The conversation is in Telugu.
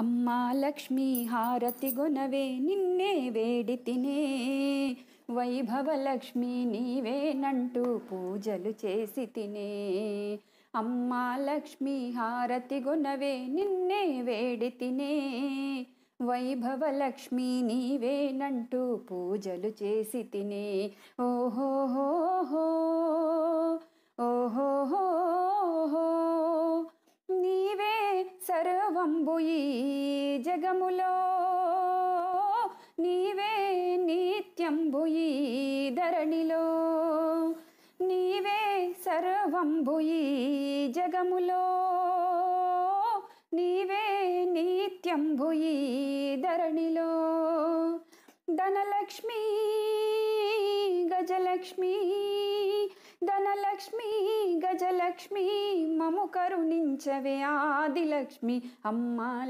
అమ్మా లక్ష్మీ హారతి గొనవే నిన్నే వేడి తినే వైభవ లక్ష్మి నీవేనంటూ పూజలు చేసి తినే అమ్మా లక్ష్మీ హారతి గొనవే నిన్నే వేడి తినే వైభవ లక్ష్మి నీవేనంటూ పూజలు చేసి తినే ఓహోహోహో ఓహోహోహో నీవే సర్వంబుయి జగములో నీవే నిత్యంబు ఈ ధరణిలో నీవే సర్వంబు ఈ జగములో నీవే నిత్యంబు ఈ ధరణిలో ధనలక్ష్మి గజలక్ష్మి ధనలక్ష్మి గజలక్ష్మి మము కరుణించవే ఆదిలక్ష్మి అమ్మ